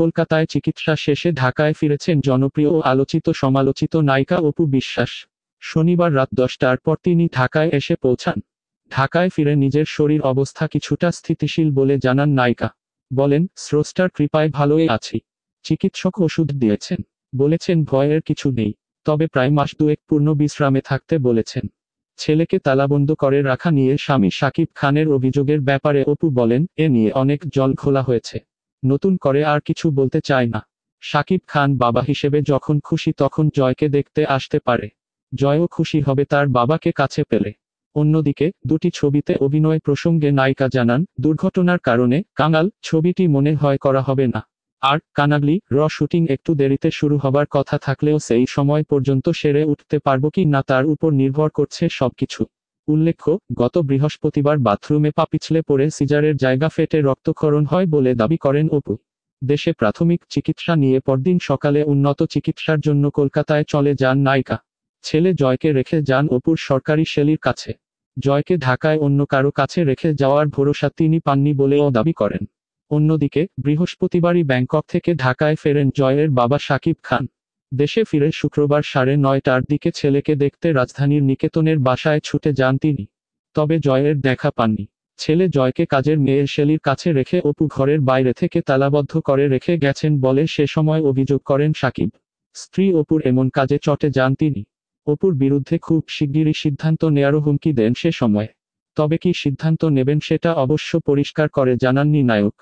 কলকাতায় চিকিৎসা শেষে ঢাকায় ফিরেছেন জনপ্রিয় ও আলোচিত সমালোচিত নায়িকা অপু বিশ্বাস শনিবার রাত দশটার পর তিনি ঢাকায় এসে পৌঁছান ঢাকায় ফিরে নিজের শরীর অবস্থা কিছুটা স্থিতিশীল বলে জানান নায়িকা বলেন স্রষ্টার কৃপায় ভালোই আছি চিকিৎসক ওষুধ দিয়েছেন বলেছেন ভয়ের কিছু নেই তবে প্রায় মাস দুয়েক পূর্ণ বিশ্রামে থাকতে বলেছেন ছেলেকে তালাবন্দ করে রাখা নিয়ে স্বামী সাকিব খানের অভিযোগের ব্যাপারে অপু বলেন এ নিয়ে অনেক জল খোলা হয়েছে নতুন করে আর কিছু বলতে চায় না সাকিব খান বাবা হিসেবে যখন খুশি তখন জয়কে দেখতে আসতে পারে জয়ও খুশি হবে তার বাবাকে কাছে পেলে অন্যদিকে দুটি ছবিতে অভিনয় প্রসঙ্গে নায়িকা জানান দুর্ঘটনার কারণে কাঙাল ছবিটি মনে হয় করা হবে না আর কানাগলি র শুটিং একটু দেরিতে শুরু হবার কথা থাকলেও সেই সময় পর্যন্ত সেরে উঠতে পারব কি না তার উপর নির্ভর করছে সবকিছু উল্লেখ্য গত বৃহস্পতিবার বাথরুমে পা পিছলে পড়ে সিজারের জায়গা ফেটে রক্তক্ষরণ হয় বলে দাবি করেন অপু দেশে প্রাথমিক চিকিৎসা নিয়ে পরদিন সকালে উন্নত চিকিৎসার জন্য কলকাতায় চলে যান নায়িকা ছেলে জয়কে রেখে যান অপুর সরকারি শেলির কাছে জয়কে ঢাকায় অন্য কারো কাছে রেখে যাওয়ার ভরসা তিনি পাননি বলেও দাবি করেন অন্যদিকে বৃহস্পতিবারই ব্যাংকক থেকে ঢাকায় ফেরেন জয়ের বাবা সাকিব খান দেশে ফিরে শুক্রবার সাড়ে নয়টার দিকে ছেলেকে দেখতে রাজধানীর নিকেতনের বাসায় ছুটে যান তিনি তবে জয়ের দেখা পাননি ছেলে জয়কে কাজের মেয়ের শেলির কাছে রেখে অপু ঘরের বাইরে থেকে তালাবদ্ধ করে রেখে গেছেন বলে সে সময় অভিযোগ করেন সাকিব স্ত্রী অপুর এমন কাজে চটে যান তিনি অপুর বিরুদ্ধে খুব শিগগিরই সিদ্ধান্ত নেয়ারও হুমকি দেন সে সময় তবে কি সিদ্ধান্ত নেবেন সেটা অবশ্য পরিষ্কার করে জানাননি নায়ক